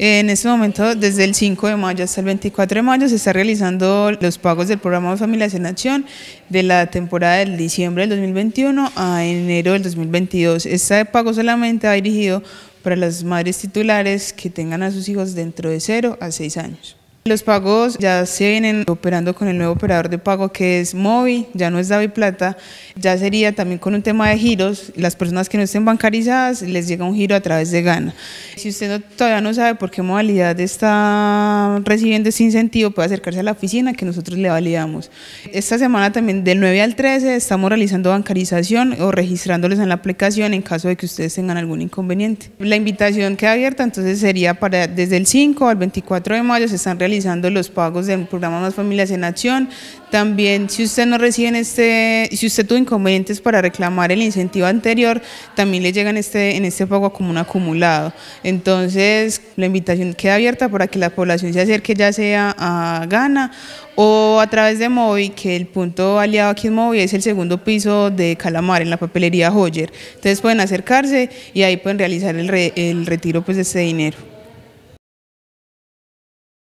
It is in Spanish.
En este momento, desde el 5 de mayo hasta el 24 de mayo, se están realizando los pagos del programa de Familias en Acción de la temporada del diciembre del 2021 a enero del 2022. Este pago solamente va dirigido para las madres titulares que tengan a sus hijos dentro de 0 a 6 años. Los pagos ya se vienen operando con el nuevo operador de pago que es Movi, ya no es David Plata, ya sería también con un tema de giros, las personas que no estén bancarizadas les llega un giro a través de Gana. Si usted todavía no sabe por qué modalidad está recibiendo ese incentivo, puede acercarse a la oficina que nosotros le validamos. Esta semana también del 9 al 13 estamos realizando bancarización o registrándoles en la aplicación en caso de que ustedes tengan algún inconveniente. La invitación queda abierta, entonces sería para desde el 5 al 24 de mayo se están realizando los pagos del programa Más Familias en Acción. También si usted no recibe en este, si usted tuvo inconvenientes para reclamar el incentivo anterior, también le llegan en este, en este pago como un acumulado. Entonces la invitación queda abierta para que la población se acerque ya sea a Gana o a través de Movi, que el punto aliado aquí en Movi es el segundo piso de Calamar, en la papelería Hoyer. Entonces pueden acercarse y ahí pueden realizar el, el retiro pues, de ese dinero.